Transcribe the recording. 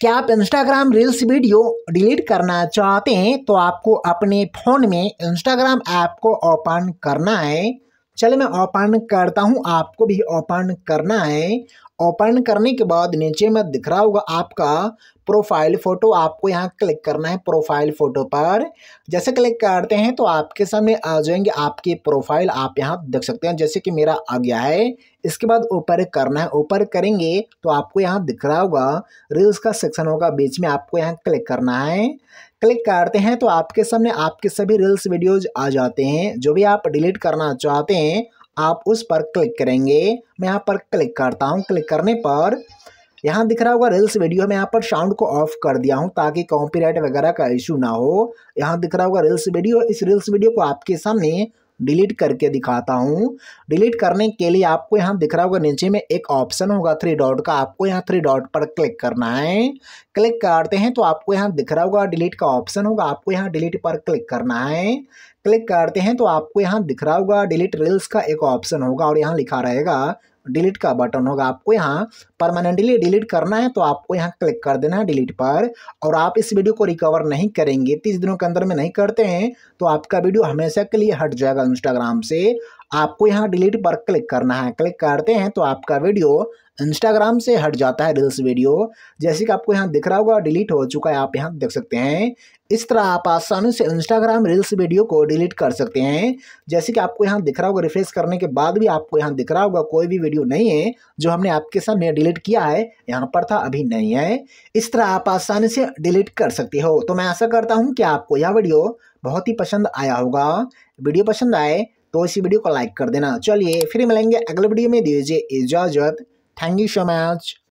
क्या आप Instagram reels video delete करना चाहते हैं तो आपको अपने फ़ोन में इंस्टाग्राम ऐप को ओपन करना है चलिए मैं ओपन करता हूँ आपको भी ओपन करना है ओपन करने के बाद नीचे में दिख रहा होगा आपका प्रोफाइल फ़ोटो आपको यहाँ क्लिक करना है प्रोफाइल फ़ोटो पर जैसे क्लिक करते हैं तो आपके सामने आ जाएंगे आपके प्रोफाइल आप यहाँ देख सकते हैं जैसे कि मेरा आ गया है इसके बाद ऊपर करना है ऊपर करेंगे तो आपको यहाँ दिख रहा होगा रील्स का सेक्शन होगा बीच में आपको यहाँ क्लिक करना है क्लिक करते हैं तो आपके सामने आपके सभी रील्स वीडियोज आ जाते हैं जो भी आप डिलीट करना चाहते हैं आप उस पर क्लिक करेंगे मैं यहाँ पर क्लिक करता हूँ क्लिक करने पर यहाँ दिख रहा होगा रील्स वीडियो मैं यहाँ पर साउंड को ऑफ कर दिया हूँ ताकि कॉपीराइट वगैरह का इशू ना हो यहाँ दिख रहा होगा रील्स वीडियो इस रील्स वीडियो को आपके सामने डिलीट करके दिखाता हूँ डिलीट करने के लिए आपको यहाँ दिख रहा होगा नीचे में एक ऑप्शन होगा थ्री डॉट का आपको यहाँ थ्री डॉट पर क्लिक करना है क्लिक करते हैं तो आपको यहाँ दिख रहा होगा डिलीट का ऑप्शन होगा आपको यहाँ डिलीट पर क्लिक करना है क्लिक करते हैं तो आपको यहाँ दिख रहा होगा डिलीट रील्स का एक ऑप्शन होगा और यहाँ लिखा रहेगा डिलीट का बटन होगा आपको यहाँ परमानेंटली डिलीट करना है तो आपको यहाँ क्लिक कर देना है डिलीट पर और आप इस वीडियो को रिकवर नहीं करेंगे तीस दिनों के अंदर में नहीं करते हैं तो आपका वीडियो हमेशा के लिए हट जाएगा इंस्टाग्राम से आपको यहाँ डिलीट पर क्लिक करना है क्लिक करते हैं तो आपका वीडियो इंस्टाग्राम से हट जाता है रील्स वीडियो जैसे कि आपको यहाँ दिख रहा होगा डिलीट हो चुका है आप यहाँ देख सकते हैं इस तरह आप आसानी से इंस्टाग्राम रील्स वीडियो को डिलीट कर सकते हैं जैसे कि आपको यहाँ दिख रहा होगा रिफ्रेश करने के बाद भी आपको यहाँ दिख रहा होगा कोई भी वीडियो नहीं है जो हमने आपके सामने डिलीट किया है यहाँ पर था अभी नहीं है इस तरह आप आसानी से डिलीट कर सकते हो तो मैं ऐसा करता हूँ कि आपको यह वीडियो बहुत ही पसंद आया होगा वीडियो पसंद आए तो इसी वीडियो को लाइक कर देना चलिए फिर मिलेंगे अगले वीडियो में दीजिए इजाज़त थैंक यू सो मच